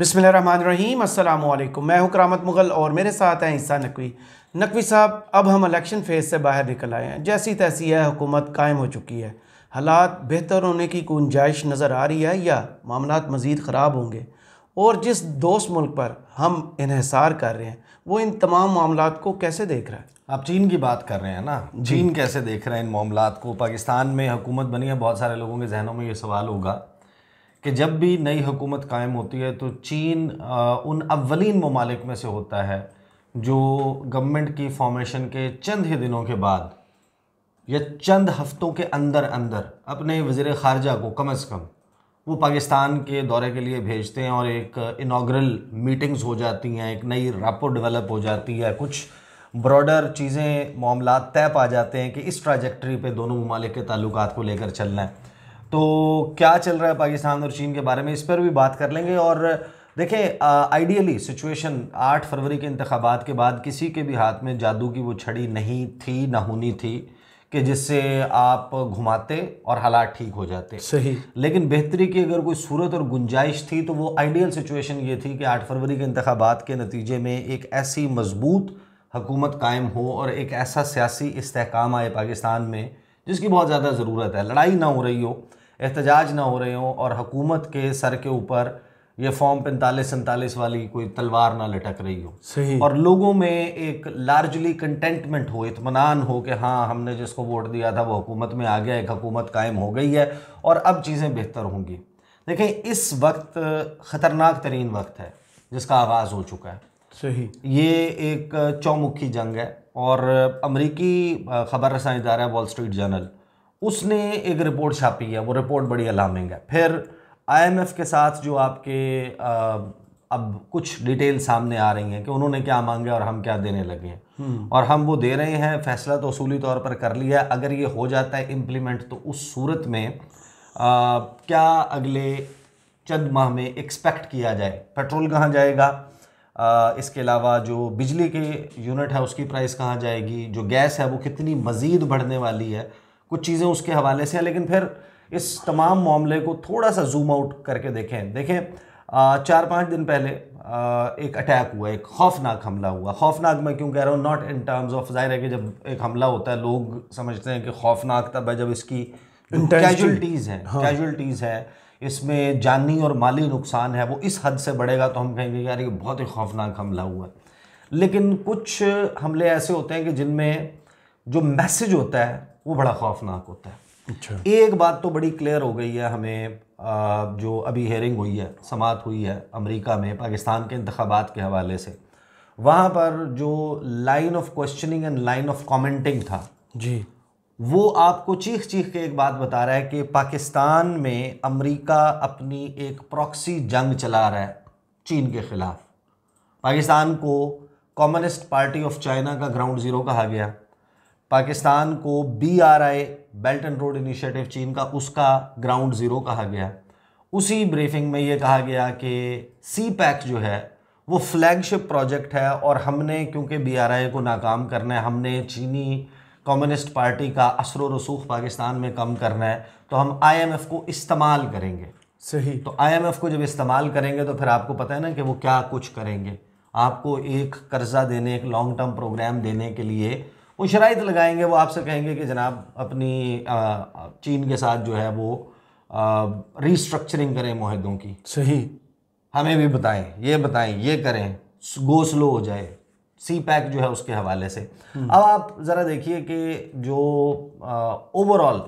बिसमिल रहीम अस्सलाम वालेकुम मैं हूं करामत मुग़ल और मेरे साथ हैं ईसा नकवी नकवी साहब अब हम इलेक्शन फेज़ से बाहर निकल आए हैं जैसी तैसी है हुकूमत कायम हो चुकी है हालात बेहतर होने की गुंजाइश नज़र आ रही है या मामला मज़ीद ख़राब होंगे और जिस दोस्त मुल्क पर हम इहसार कर रहे हैं वो इन तमाम मामला को कैसे देख रहा है आप चीन की बात कर रहे हैं ना चीन कैसे देख रहे हैं इन मामला को पाकिस्तान में हुकूमत बनी है बहुत सारे लोगों के जहनों में ये सवाल होगा कि जब भी नई हुकूमत कायम होती है तो चीन उन अवलिन ममालिक में से होता है जो गवर्नमेंट की फॉर्मेशन के चंद ही दिनों के बाद या चंद हफ्तों के अंदर अंदर अपने वज़र ख़ारजा को कम अज़ कम वो पाकिस्तान के दौरे के लिए भेजते हैं और एक इनाग्रल मीटिंग्स हो जाती हैं एक नई रापो डेवलप हो जाती है कुछ ब्रॉडर चीज़ें मामला तय पा जाते हैं कि इस ट्राजेक्ट्री पे दोनों ममालिक के ताल्लुक को लेकर चलना है तो क्या चल रहा है पाकिस्तान और चीन के बारे में इस पर भी बात कर लेंगे और देखें आइडियली सिचुएशन आठ फरवरी के इंतबात के बाद किसी के भी हाथ में जादू की वो छड़ी नहीं थी ना होनी थी कि जिससे आप घुमाते और हालात ठीक हो जाते सही लेकिन बेहतरी की अगर कोई सूरत और गुंजाइश थी तो वो आइडियल सिचुएशन ये थी कि आठ फरवरी के इंतबात के नतीजे में एक ऐसी मजबूत हुकूमत कायम हो और एक ऐसा सियासी इसकाम आए पाकिस्तान में जिसकी बहुत ज़्यादा ज़रूरत है लड़ाई ना हो रही हो एहतजाज ना हो रहे हों और हकूमत के सर के ऊपर ये फॉर्म पैंतालीस सैंतालीस वाली कोई तलवार ना लटक रही हो सही और लोगों में एक लार्जली कंटेंटमेंट हो इतमान हो कि हाँ हमने जिसको वोट दिया था वो हुकूमत में आ गया एक हकूमत कायम हो गई है और अब चीज़ें बेहतर होंगी देखें इस वक्त ख़तरनाक तरीन वक्त है जिसका आगाज़ हो चुका है सही ये एक चौमुखी जंग है और अमरीकी ख़बर रसा इदारा वॉल स्ट्रीट जर्नल उसने एक रिपोर्ट छापी है वो रिपोर्ट बड़ी अलार्मिंग है फिर आईएमएफ के साथ जो आपके अब कुछ डिटेल सामने आ रही हैं कि उन्होंने क्या मांगे और हम क्या देने लगे हैं हम्म। और हम वो दे रहे हैं फैसला तो असूली तौर पर कर लिया अगर ये हो जाता है इम्प्लीमेंट तो उस सूरत में आ, क्या अगले चंद माह में एक्सपेक्ट किया जाए पेट्रोल कहाँ जाएगा आ, इसके अलावा जो बिजली के यूनिट है उसकी प्राइस कहाँ जाएगी जो गैस है वो कितनी मज़ीद बढ़ने वाली है कुछ चीज़ें उसके हवाले से हैं लेकिन फिर इस तमाम मामले को थोड़ा सा जूम आउट करके देखें देखें चार पाँच दिन पहले एक अटैक हुआ एक खौफनाक हमला हुआ खौफनाक मैं क्यों कह रहा हूँ नॉट इन टर्म्स ऑफ जाहिर है कि जब एक हमला होता है लोग समझते हैं कि खौफनाक तब है जब इसकी कैजुअलिटीज़ हैं कैजुअलिटीज़ हाँ। है इसमें जानी और माली नुकसान है वो इस हद से बढ़ेगा तो हम कहेंगे यार ये बहुत ही खौफनाक हमला हुआ है लेकिन कुछ हमले ऐसे होते हैं कि जिनमें जो मैसेज होता है वो बड़ा खौफनाक होता है अच्छा एक बात तो बड़ी क्लियर हो गई है हमें जो अभी हेयरिंग हुई है समात हुई है अमेरिका में पाकिस्तान के इंतबात के हवाले से वहाँ पर जो line of questioning and line of commenting था जी वो आपको चीख चीख के एक बात बता रहा है कि पाकिस्तान में अमेरिका अपनी एक प्रॉक्सी जंग चला रहा है चीन के ख़िलाफ़ पाकिस्तान को कम्युनिस्ट पार्टी ऑफ चाइना का ग्राउंड ज़ीरो कहा गया पाकिस्तान को B R I belt and road initiative चीन का उसका ग्राउंड ज़ीरो कहा गया उसी ब्रीफिंग में ये कहा गया कि सी पैक जो है वो फ्लैगशिप प्रोजेक्ट है और हमने क्योंकि बी आर आई को नाकाम करना है हमने चीनी कम्युनिस्ट पार्टी का असर रसूख पाकिस्तान में कम करना है तो हम आई एम एफ़ को इस्तेमाल करेंगे सही तो आई एम एफ़ को जब इस्तेमाल करेंगे तो फिर आपको पता है ना कि वो क्या कुछ करेंगे आपको एक कर्ज़ा देने एक लॉन्ग टर्म प्रोग्राम देने के लिए वो शराइ लगाएंगे वो आपसे कहेंगे कि जनाब अपनी चीन के साथ जो है वो रीस्ट्रक्चरिंग करें माहदों की सही हमें भी बताएं ये बताएं ये करें गो स्लो हो जाए सी पैक जो है उसके हवाले से हम्म। अब आप ज़रा देखिए कि जो ओवरऑल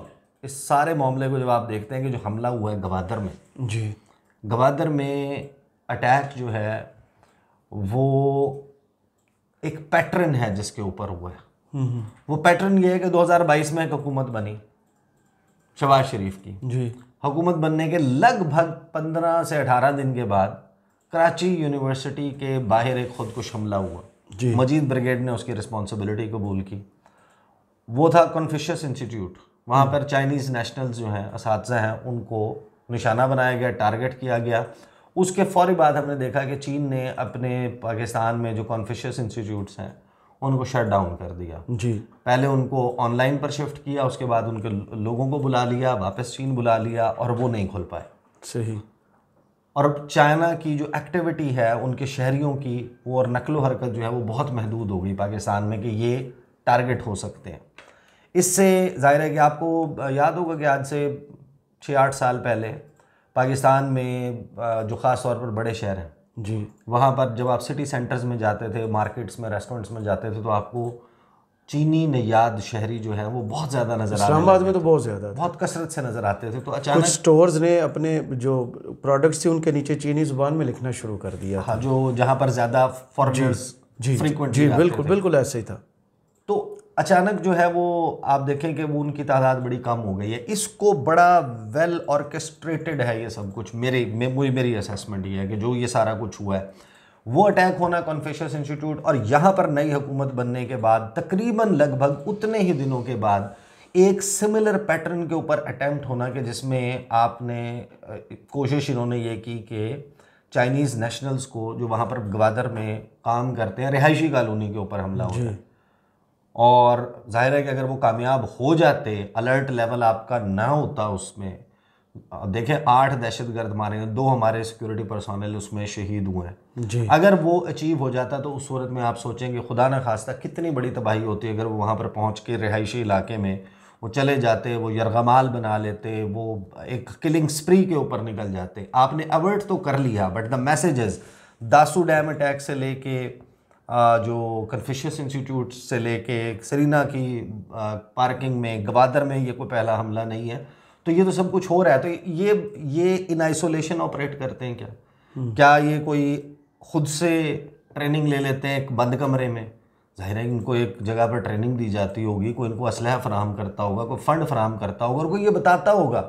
इस सारे मामले को जब आप देखते हैं कि जो हमला हुआ है गवादर में जी गवादर में अटैक जो है वो एक पैटर्न है जिसके ऊपर हुआ है वो पैटर्न ये है कि 2022 में एक हुकूमत बनी शबाज शरीफ की जी हुकूमत बनने के लगभग 15 से 18 दिन के बाद कराची यूनिवर्सिटी के बाहर एक खुदकुश हमला हुआ जी मजीद ब्रिगेड ने उसकी रिस्पॉन्सिबिलिटी कबूल की वो था कन्फ्यूशस इंस्टीट्यूट वहाँ पर चाइनीज़ नेशनल्स जो हैं इस हैं उनको निशाना बनाया गया टारगेट किया गया उसके फौरी बाद हमने देखा कि चीन ने अपने पाकिस्तान में जो कॉन्फिशियस इंस्टीट्यूट्स हैं उनको शट डाउन कर दिया जी पहले उनको ऑनलाइन पर शिफ्ट किया उसके बाद उनके लोगों को बुला लिया वापस चीन बुला लिया और वो नहीं खुल पाए सही और अब चाइना की जो एक्टिविटी है उनके शहरियों की वो और नकलो हरकत जो है वो बहुत महदूद हो गई पाकिस्तान में कि ये टारगेट हो सकते हैं इससे जाहिर है कि आपको याद होगा कि आज से छः आठ साल पहले पाकिस्तान में जो ख़ास तौर पर बड़े शहर हैं जी वहाँ पर जब आप सिटी सेंटर्स में जाते थे मार्केट्स में रेस्टोरेंट्स में जाते थे तो आपको चीनी नयाद शहरी जो है वो बहुत ज़्यादा नज़र आते इस्लामाबाद में तो बहुत ज़्यादा बहुत कसरत से नज़र आते थे तो अचानक कुछ स्टोर्स ने अपने जो प्रोडक्ट्स थे उनके नीचे चीनी ज़ुबान में लिखना शुरू कर दिया हाँ जो जहाँ पर ज़्यादा फॉरनर्स जी जी बिल्कुल बिल्कुल ऐसे ही था अचानक जो है वो आप देखें कि वो उनकी तादाद बड़ी कम हो गई है इसको बड़ा वेल ऑर्केस्ट्रेटेड है ये सब कुछ मेरे मे, मुझे मेरी असेसमेंट ये है कि जो ये सारा कुछ हुआ है वो अटैक होना कॉन्फेश इंस्टीट्यूट और यहाँ पर नई हुकूमत बनने के बाद तकरीबन लगभग उतने ही दिनों के बाद एक सिमिलर पैटर्न के ऊपर अटैम्प्ट होना कि जिसमें आपने कोशिश इन्होंने ये की कि चाइनीज़ नेशनल्स को जो वहाँ पर गवादर में काम करते हैं रिहायशी कॉलोनी के ऊपर हमला हो और जाहिर है कि अगर वो कामयाब हो जाते अलर्ट लेवल आपका ना होता उसमें देखें आठ दहशत गर्द मारे हैं दो हमारे सिक्योरिटी पर्सनल उसमें शहीद हुए हैं अगर वो अचीव हो जाता तो उस सूरत में आप सोचेंगे खुदा न खास्ता कितनी बड़ी तबाही होती है अगर वो वहाँ पर पहुँच के रिहायशी इलाके में वो चले जाते वो यरगमाल बना लेते वो एक किलिंग स्प्री के ऊपर निकल जाते आपने अवर्ट तो कर लिया but the messages Dasu dam attack से लेके जो कन्फ्यूशियस इंस्टीट्यूट से लेके सरीना की पार्किंग में गवादर में ये कोई पहला हमला नहीं है तो ये तो सब कुछ हो रहा है तो ये ये इन आइसोलेशन ऑपरेट करते हैं क्या हम्म। क्या ये कोई खुद से ट्रेनिंग ले लेते हैं एक बंद कमरे में ज़ाहिर है इनको एक जगह पर ट्रेनिंग दी जाती होगी कोई इनको असलह फ्राहम करता होगा कोई फ़ंड फ्राहम करता होगा और कोई ये बताता होगा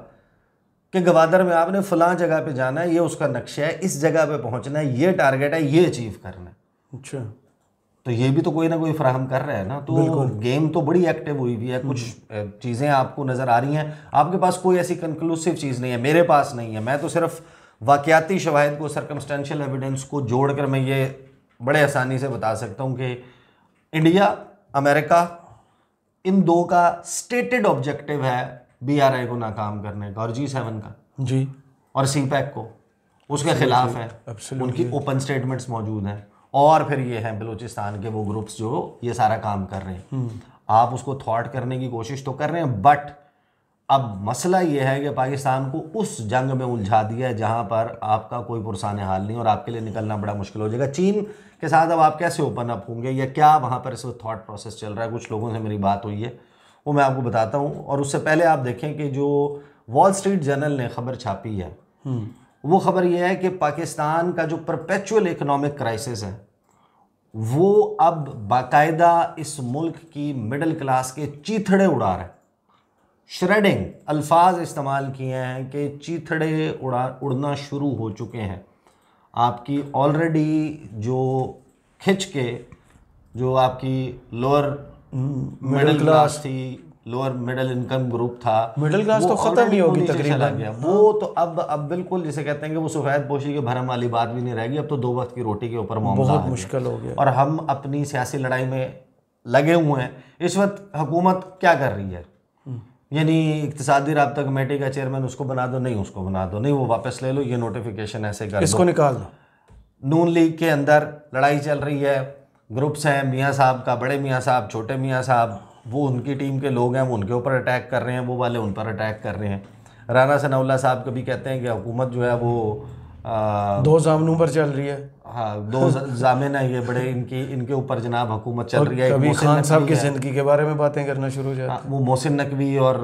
कि गवादर में आपने फ़लाँ जगह पे जाना है ये उसका नक्शा है इस जगह पे पहुंचना है ये टारगेट है ये अचीव करना है अच्छा तो ये भी तो कोई ना कोई फ्राहम कर रहा है ना तो गेम तो बड़ी एक्टिव हुई हुई है कुछ हम्म। चीज़ें आपको नज़र आ रही हैं आपके पास कोई ऐसी कंक्लूसिव चीज़ नहीं है मेरे पास नहीं है मैं तो सिर्फ वाकियाती शवाहद को सरकमस्टेंशल एविडेंस को जोड़ कर मैं ये बड़े आसानी से बता सकता हूँ कि इंडिया अमेरिका इन दो का स्टेटेड ऑब्जेक्टिव है बी आर आई को नाकाम करने का और जी सेवन का जी और सी पैक को उसके खिलाफ है उनकी ओपन स्टेटमेंट्स मौजूद हैं और फिर ये हैं बलूचिस्तान के वो ग्रुप्स जो ये सारा काम कर रहे हैं हम्म। आप उसको थॉट करने की कोशिश तो कर रहे हैं बट अब मसला ये है कि पाकिस्तान को उस जंग में उलझा दिया है जहाँ पर आपका कोई पुरसान हाल नहीं और आपके लिए निकलना बड़ा मुश्किल हो जाएगा चीन के साथ अब आप कैसे ओपन अप होंगे या क्या वहाँ पर इस थाट प्रोसेस चल रहा है कुछ लोगों से मेरी बात हुई है वो मैं आपको बताता हूँ और उससे पहले आप देखें कि जो वॉल स्ट्रीट जर्नल ने खबर छापी है हम्म। वो ख़बर यह है कि पाकिस्तान का जो परपेचुअल इकनॉमिक क्राइसिस है वो अब बाकायदा इस मुल्क की मिडिल क्लास के चीथड़े उड़ा रहे श्रेडिंग अल्फाज इस्तेमाल किए हैं कि चीथड़े उड़ा उड़ना शुरू हो चुके हैं आपकी ऑलरेडी जो खिंच के जो आपकी लोअर मिडिल क्लास थी लोअर मिडिल इनकम ग्रुप था मिडिल क्लास तो खत्म ही होगी तकरीबन गया वो हाँ। तो अब अब बिल्कुल जिसे कहते हैं कि वो सफ़ेद पोशी के भरम वाली बात भी नहीं रहेगी अब तो दो वक्त की रोटी के ऊपर बहुत मुश्किल हो गया और हम अपनी सियासी लड़ाई में लगे हुए हैं इस वक्त हुकूमत क्या कर रही है हम्म। यानी इकतदी रबता कमेटी का चेयरमैन उसको बना दो नहीं उसको बना दो नहीं वो वापस ले लो ये नोटिफिकेशन ऐसे कर इसको निकाल दो नून लीग के अंदर लड़ाई चल रही है ग्रुप्स हैं मियाँ साहब का बड़े मियाँ साहब छोटे मियाँ साहब वो उनकी टीम के लोग हैं वो उनके ऊपर अटैक कर रहे हैं वो वाले उन पर अटैक कर रहे हैं राना सनाउल्ला साहब कभी कहते हैं कि हुकूमत जो है वो आ, दो जामनों पर चल रही है हाँ दो जामिन है ये बड़े इनकी इनके ऊपर जनाब हुकूमत चल रही है कभी खान साहब की ज़िंदगी के बारे में बातें करना शुरू हो हाँ, वो मोहसिन नकवी और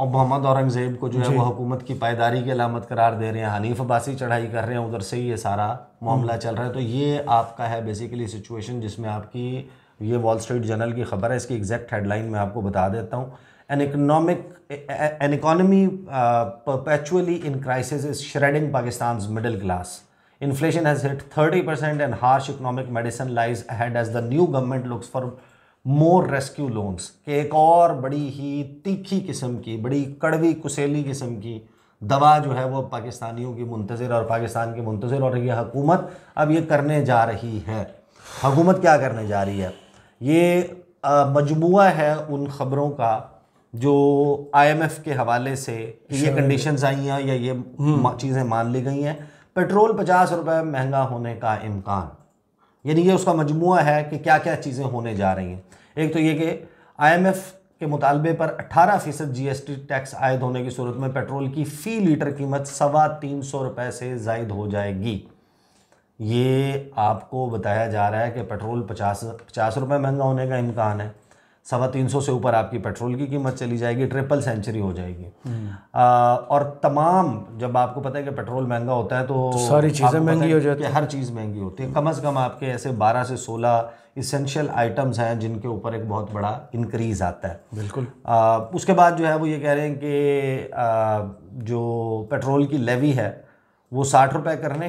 मोहम्मद औरंगज़ेब को जो है वो हुकूमत की पायदारी की अलामत करार दे रहे हैं हनीफ अबासी चढ़ाई कर रहे हैं उधर से ही ये सारा मामला हम्म। चल रहा है तो ये आपका है बेसिकली सिचुएशन जिसमें आपकी ये वॉल स्ट्रीट जर्नल की खबर है इसकी एग्जैक्ट हेडलाइन मैं आपको बता देता हूँ an economic an economy perpetually in crisis is shredding Pakistan middle class has hit thirty percent and harsh economic medicine lies ahead as the new government looks for more rescue loans के एक और बड़ी ही तीखी किस्म की बड़ी कड़वी कुसेली किस्म की दवा जो है वो पाकिस्तानियों की मुंतजर और पाकिस्तान की मुंतजर और ये हकूमत अब ये करने जा रही है हकूमत क्या करने जा रही है ये मजमू है उन ख़बरों का जो आईएमएफ के हवाले से ये कंडीशंस अच्छा। आई हैं या ये हम्म। चीज़ें मान ली गई हैं पेट्रोल पचास रुपए महंगा होने का इम्कान यानी ये उसका मजमु है कि क्या क्या चीज़ें होने जा रही हैं एक तो ये कि आईएमएफ के मुतालबे पर 18 फ़ीसद जी टैक्स आयद होने की सूरत में पेट्रोल की फ़ी लीटर कीमत सवा तीन सौ रुपये से जायद हो जाएगी ये आपको बताया जा रहा है कि पेट्रोल पचास पचास रुपये महंगा होने का इम्कान है सवा तीन सौ से ऊपर आपकी पेट्रोल की कीमत चली जाएगी ट्रिपल सेंचुरी हो जाएगी हम्म। आ, और तमाम जब आपको पता है कि पेट्रोल महंगा होता है तो, तो सारी चीज़ें महंगी हो जाती है हर चीज़ महंगी होती है कम से कम आपके ऐसे बारह से सोलह इसेंशियल आइटम्स हैं जिनके ऊपर एक बहुत बड़ा इंक्रीज़ आता है बिल्कुल आ, उसके बाद जो है वो ये कह रहे हैं कि आ, जो पेट्रोल की लेवी है वो साठ रुपये करने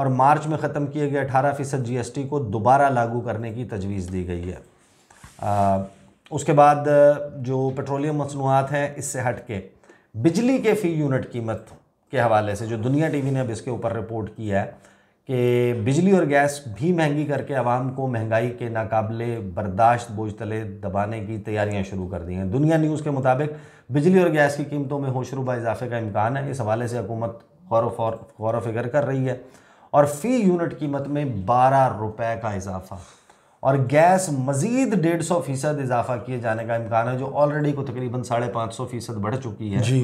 और मार्च में ख़त्म किए गए अठारह फ़ीसद जी को दोबारा लागू करने की तजवीज़ दी गई है आ, उसके बाद जो पेट्रोलियम मसनूआत हैं इससे हट के बिजली के फ़ी यूनिट कीमत के हवाले से जो दुनिया टीवी ने अब इसके ऊपर रिपोर्ट किया है कि बिजली और गैस भी महंगी करके आवाम को महंगाई के नाकबले बर्दाश्त बोझ तले दबाने की तैयारियां शुरू कर दी हैं दुनिया न्यूज़ के मुताबिक बिजली और गैस की कीमतों में होशरूबा इजाफे का इम्कान है इस हवाले से हुकूमत गौर फौर फिक्र कर रही है और फी यूनिट कीमत में बारह रुपए का इजाफा और गैस मजीद डेढ़ सौ फीसद इजाफा किए जाने का इम्कान है जो ऑलरेडी को तकरीबन साढ़े पाँच सौ फीसद बढ़ चुकी है जी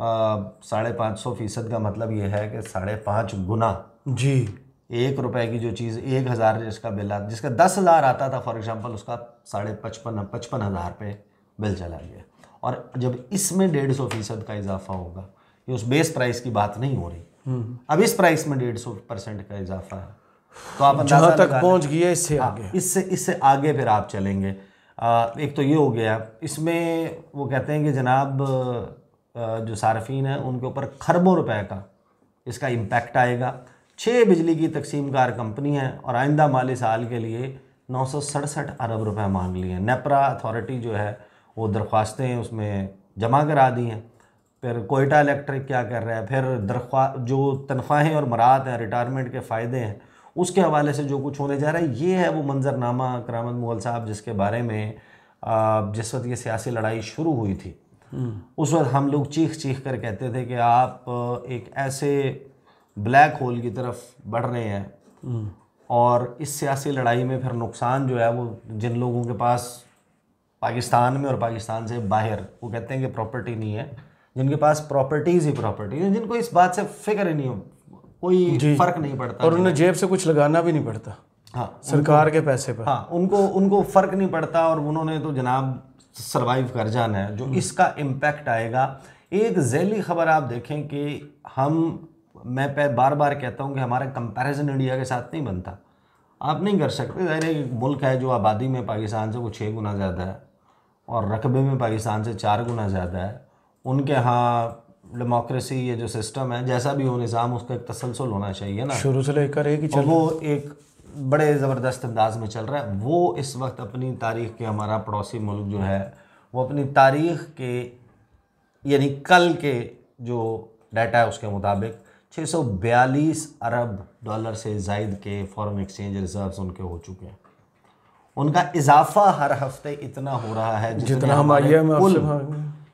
साढ़े पाँच सौ फीसद का मतलब ये है कि साढ़े पाँच गुना जी एक रुपए की जो चीज़ एक हज़ार जिसका बिल आता जिसका दस हज़ार आता था फॉर एग्ज़ाम्पल उसका साढ़े पचपन पचपन हज़ार पे बिल चला गया और जब इसमें डेढ़ सौ फीसद का इजाफा होगा ये उस बेस प्राइस की बात नहीं हो रही अब इस प्राइस में डेढ़ सौ परसेंट का इजाफा है तो आप जहाँ तक पहुँच गए इससे हाँ, आगे इससे इससे आगे फिर आप चलेंगे आ, एक तो ये हो गया इसमें वो कहते हैं कि जनाब जो सार्फिन है उनके ऊपर खरबों रुपए का इसका इम्पैक्ट आएगा छः बिजली की तकसीम कार कंपनी है और आइंदा माली साल के लिए नौ सौ सड़सठ अरब रुपए मांग लिए हैं नेपरा अथॉरिटी जो है वो दरख्वास्तें उसमें जमा करा दी हैं फिर कोयटा इलेक्ट्रिक क्या कर रहा है फिर दरख्वा जो तनख्वाहें और मराहत हैं रिटायरमेंट के फ़ायदे हैं उसके हवाले से जो कुछ होने जा रहा है ये है वो मंजरनामा करामद मोहल साहब जिसके बारे में जिस वक्त ये सियासी लड़ाई शुरू हुई थी हम्म। उस वक्त हम लोग चीख चीख कर कहते थे कि आप एक ऐसे ब्लैक होल की तरफ बढ़ रहे हैं हम्म। और इस सियासी लड़ाई में फिर नुकसान जो है वो जिन लोगों के पास पाकिस्तान में और पाकिस्तान से बाहर वो कहते हैं कि प्रॉपर्टी नहीं है जिनके पास प्रॉपर्टीज ही प्रॉपर्टीज है जिनको इस बात से फिक्र ही नहीं हो कोई फर्क नहीं पड़ता और उन्हें जेब से कुछ लगाना भी नहीं पड़ता हाँ सरकार के पैसे पर हाँ उनको उनको फर्क नहीं पड़ता और उन्होंने तो जनाब सरवाइव कर जाना है जो हम्म। इसका इम्पैक्ट आएगा एक जैली खबर आप देखें कि हम मैं बार बार कहता हूँ कि हमारा कंपैरिजन इंडिया के साथ नहीं बनता आप नहीं कर सकते जाहिर एक मुल्क है जो आबादी में पाकिस्तान से वो छः गुना ज़्यादा है और रकबे में पाकिस्तान से चार गुना ज़्यादा है उनके यहाँ डेमोक्रेसी ये जो सिस्टम है जैसा भी हो निज़ाम उसका एक तसलसल होना चाहिए ना शुरू से लेकर एक ही वो एक बड़े ज़बरदस्त अंदाज में चल रहा है वो इस वक्त अपनी तारीख के हमारा पड़ोसी मुल्क जो है वो अपनी तारीख के यानी कल के जो डाटा है उसके मुताबिक 642 अरब डॉलर से जायद के फॉरेन एक्सचेंज रिजर्व्स उनके हो चुके हैं उनका इजाफा हर हफ्ते इतना हो रहा है जितना हमारे कुल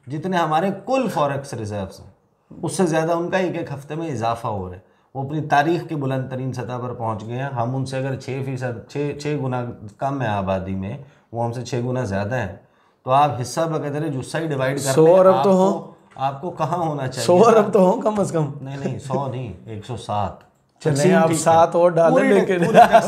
जितने हमारे कुल फॉरेक्स रिजर्व्स हैं उससे ज़्यादा उनका एक एक हफ्ते में इजाफा हो रहा है वो अपनी तारीख की बुलंद तरीन सतह पर पहुंच गए हैं हम उनसे अगर छः फीसद छः छः गुना कम है आबादी में वो हमसे छः गुना ज़्यादा है तो आप हिस्सा बकदर जुस्सा ही डिवाइड कर सौ अरब तो हो आपको कहाँ होना चाहिए सौ अरब तो हो कम अज़ कम नहीं नहीं सौ नहीं एक सौ सात चले आप सात और डालें लेकिन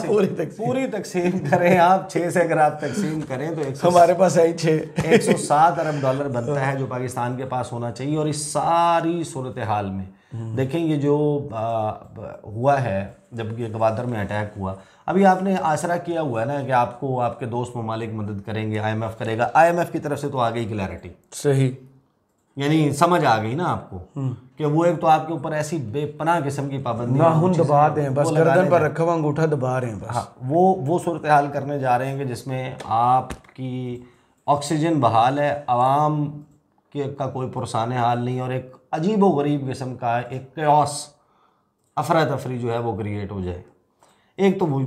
पूरी पूरी तकसीम करें आप छः से अगर आप तकसीम करें तो एक हमारे पास है छः एक सौ सात अरब डॉलर बनता है जो पाकिस्तान के पास होना चाहिए और इस सारी सूरत हाल में हम्म। देखें ये जो हुआ है जब ये गवादर में अटैक हुआ अभी आपने आसरा किया हुआ है ना कि आपको आपके दोस्त ममालिक मदद करेंगे आई करेगा आई की तरफ से तो आ गई क्लैरिटी सही यानी समझ आ गई ना आपको हम्म। कि वो एक तो आपके ऊपर ऐसी बेपनाह किस्म की पाबंदी नाखून दबा दें बस गर्दन पर रखा हुआ अंगूठा दबा रहे हैं बस हाँ वो वो सूरत हाल करने जा रहे हैं कि जिसमें आपकी ऑक्सीजन बहाल है आवाम के का कोई पुरसान हाल नहीं और एक अजीब व गरीब किस्म का एक क्योस अफरा तफरी जो है वो क्रिएट हो जाए एक तो वो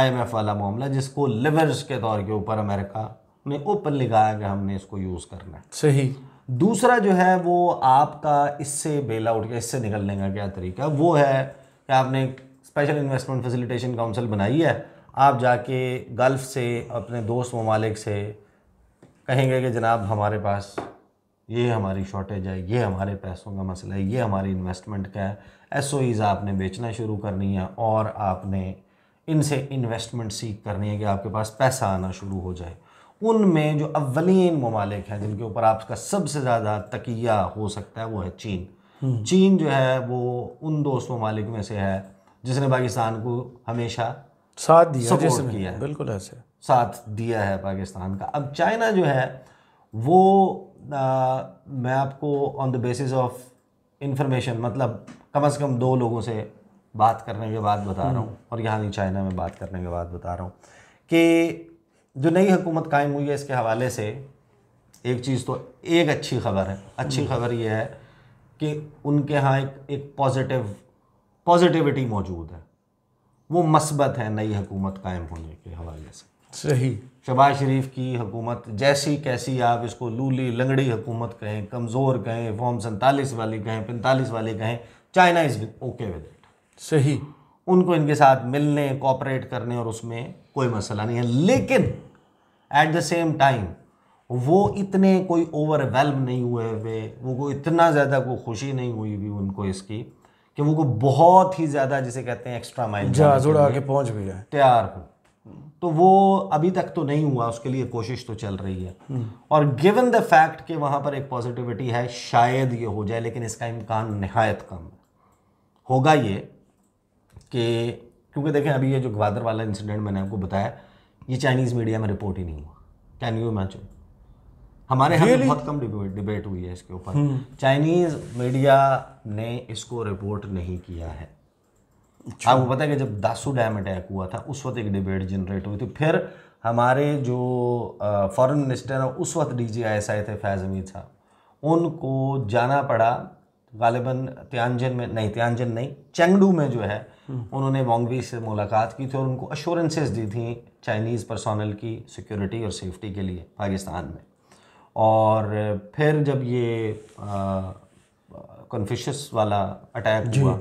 आई एम एफ वाला मामला जिसको लिवर्स के तौर के ऊपर अमेरिका ने ओपन लिखाया कि हमने इसको यूज़ करना है सही दूसरा जो है वो आपका इससे बेल आउट के इससे निकलने का क्या तरीका वो है कि आपने एक स्पेशल इन्वेस्टमेंट फैसिलिटेशन काउंसिल बनाई है आप जाके गल्फ़ से अपने दोस्त ममालिक से कहेंगे कि जनाब हमारे पास ये हमारी शॉर्टेज है ये हमारे पैसों का मसला है ये हमारी इन्वेस्टमेंट का है एस आपने बेचना शुरू करनी है और आपने इनसे इन्वेस्टमेंट सीख करनी है कि आपके पास पैसा आना शुरू हो जाए उनमें जो अवलिन ममालिक हैं जिनके ऊपर आपका सबसे ज़्यादा तकिया हो सकता है वो है चीन हम्म। चीन जो है वो उन दोस्त ममालिक में से है जिसने पाकिस्तान को हमेशा साथ दिया किया है बिल्कुल ऐसे साथ दिया है पाकिस्तान का अब चाइना जो है वो आ, मैं आपको on the basis of information मतलब कम से कम दो लोगों से बात करने के बाद बता रहा हूँ हम्म। और यहाँ नहीं चाइना में बात करने के बाद बता रहा हूँ कि जो नई हुकूमत कायम हुई है इसके हवाले से एक चीज़ तो एक अच्छी खबर है अच्छी हम्म। खबर यह है कि उनके यहाँ एक एक पॉजिटिव पॉजिटिविटी मौजूद है वो मस्बत है नई हुकूमत कायम होने के हवाले से सही शबाज शरीफ की हुकूमत जैसी कैसी आप इसको लूली लंगड़ी हुकूमत कहें कमज़ोर कहें फॉर्म सैंतालीस वाली कहें पैंतालीस वाली कहें China is okay with it सही उनको इनके साथ मिलने कॉपरेट करने और उसमें कोई मसला नहीं है लेकिन एट द सेम टाइम वो इतने कोई ओवरवेलम नहीं हुए हुए वो को इतना ज़्यादा कोई खुशी नहीं हुई भी उनको इसकी कि वो को बहुत ही ज़्यादा जिसे कहते हैं एक्स्ट्रा माइल जुड़ा के पहुँच भी जाए तैयार हो तो वो अभी तक तो नहीं हुआ उसके लिए कोशिश तो चल रही है हम्म। और गिवन द फैक्ट कि वहाँ पर एक पॉजिटिविटी है शायद ये हो जाए लेकिन इसका इम्कान नहायत कम होगा ये कि क्योंकि देखें अभी ये जो ग्वादर वाला इंसिडेंट मैंने आपको बताया ये चाइनीज़ मीडिया में रिपोर्ट ही नहीं हुआ कैन यू इमेजिन हमारे यहाँ तो बहुत कम डिबेट डिबेट हुई है इसके ऊपर चाइनीज़ हम्म। मीडिया ने इसको रिपोर्ट नहीं किया है अच्छा। आपको पता है कि जब दासू डैम अटैक हुआ था उस वक्त एक डिबेट जनरेट हुई थी फिर हमारे जो फॉरेन मिनिस्टर हैं उस वक्त D G I S I थे फैज़ अमीर साहब उनको जाना पड़ा गालिबा त्यांजन में नहीं त्यांजन नहीं चेंगडू में जो है उन्होंने वोंगवी से मुलाकात की थी और उनको अश्योरेंसेज दी थी चाइनीज़ पर्सनल की सिक्योरिटी और सेफ्टी के लिए पाकिस्तान में और फिर जब ये कन्फ्यूशस वाला अटैक हुआ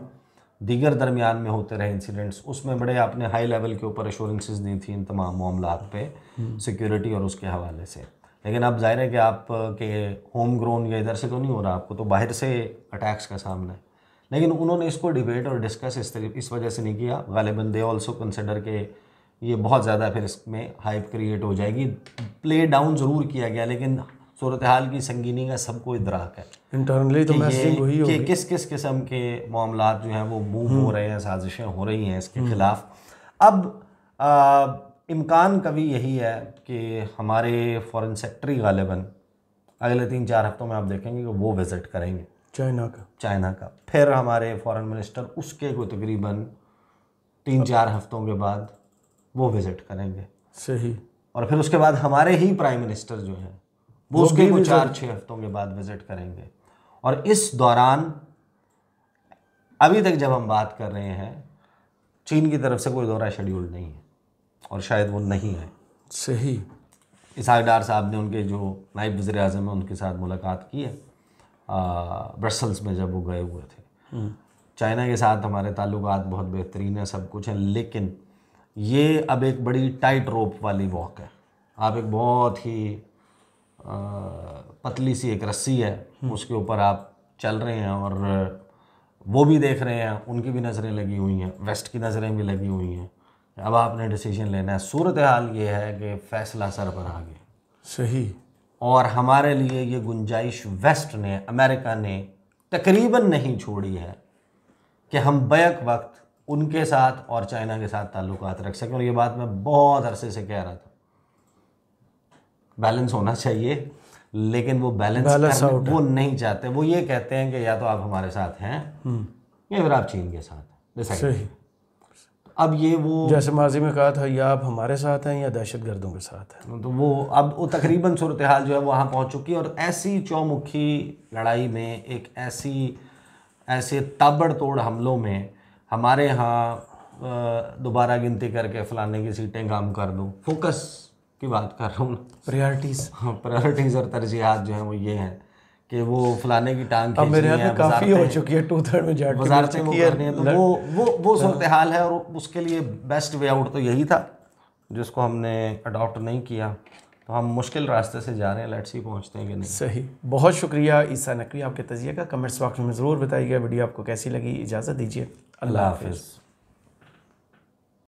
दीगर दरमियान में होते रहे इंसिडेंट्स उसमें बड़े आपने हाई लेवल के ऊपर एश्योरेंसेज दी थी इन तमाम मामला पे सिक्योरिटी हम्म। और उसके हवाले से लेकिन अब जाहिर है कि आप के होम ग्रोन या इधर से तो नहीं हो रहा आपको तो बाहर से अटैक्स का सामना है लेकिन उन्होंने इसको डिबेट और डिस्कस इस तरीके इस वजह से नहीं किया गालिबन दे ऑल्सो कंसिडर के ये बहुत ज़्यादा फिर इसमें हाइप क्रिएट हो जाएगी प्ले डाउन ज़रूर किया गया लेकिन सूरत हाल की संगीनी का सबको इदराक है इंटरनली तो मैसेजिंग हुई कि किस किस किस्म के मामला जो हैं वो मूव हो हम्म। रहे हैं साजिशें हो रही हैं इसके हम्म। खिलाफ अब इम्कान कभी यही है कि हमारे फॉरेन सेक्रेटरी गालिबा अगले तीन चार हफ्तों में आप देखेंगे कि वो विज़िट करेंगे चाइना का चाइना का फिर हमारे फॉरेन मिनिस्टर उसके को तकरीबन तीन चार हफ्तों के बाद वो विज़िट करेंगे सही और फिर उसके बाद हमारे ही प्राइम मिनिस्टर जो हैं वो, वो उसके को चार छः हफ्तों के बाद विज़िट करेंगे और इस दौरान अभी तक जब हम बात कर रहे हैं चीन की तरफ से कोई दौरा शेड्यूल नहीं है और शायद वो नहीं है सही इसहाक साहब ने उनके जो नायब वजे अजम है उनके साथ मुलाकात की है ब्रसल्स में जब वो गए हुए थे चाइना के साथ हमारे ताल्लुकात बहुत बेहतरीन है सब कुछ है लेकिन ये अब एक बड़ी टाइट रोप वाली वॉक है आप एक बहुत ही आ, पतली सी एक रस्सी है उसके ऊपर आप चल रहे हैं और वो भी देख रहे हैं उनकी भी नज़रें लगी हुई हैं वेस्ट की नज़रें भी लगी हुई हैं अब आपने डिसीजन लेना है सूरत हाल ये है कि फ़ैसला सर पर आ गया सही और हमारे लिए ये गुंजाइश वेस्ट ने अमेरिका ने तकरीबन नहीं छोड़ी है कि हम बैक वक्त उनके साथ और चाइना के साथ ताल्लुक रख सकें और ये बात मैं बहुत अरसे से कह रहा था बैलेंस होना चाहिए लेकिन वो बैलेंस, बैलेंस वो नहीं चाहते वो ये कहते हैं कि या तो आप हमारे साथ हैं हम्म। या फिर आप चीन के साथ हैं अब ये वो जैसे माजी में कहा था या आप हमारे साथ हैं या दहशत गर्दों के साथ हैं तो वो अब वो तकरीबन सूरत हाल जो है वहाँ पहुँच चुकी है और ऐसी चौमुखी लड़ाई में एक ऐसी ऐसे ताबड़तोड़ हमलों में हमारे यहाँ दोबारा गिनती करके फलाने की सीटें काम कर दूँ फोकस की बात कर रहा हूँ प्रायोरिटीज़ हाँ प्रायोरिटीज़ और तरजीहत जो हैं वो ये हैं कि वो फलाने की टांग अब मेरे यहाँ काफ़ी हो चुकी है टू थर्ड में जाट वो करनी है तो वो वो वो सूरत हाँ। हाल है और उसके लिए बेस्ट वे आउट तो यही था जिसको हमने अडॉप्ट नहीं किया तो हम मुश्किल रास्ते से जा रहे हैं लेट्स ही पहुँचते हैं कि नहीं सही बहुत शुक्रिया ईसा नकवी आपके तजिए का कमेंट्स बॉक्स में ज़रूर बताइएगा वीडियो आपको कैसी लगी इजाज़त दीजिए अल्लाह हाफिज़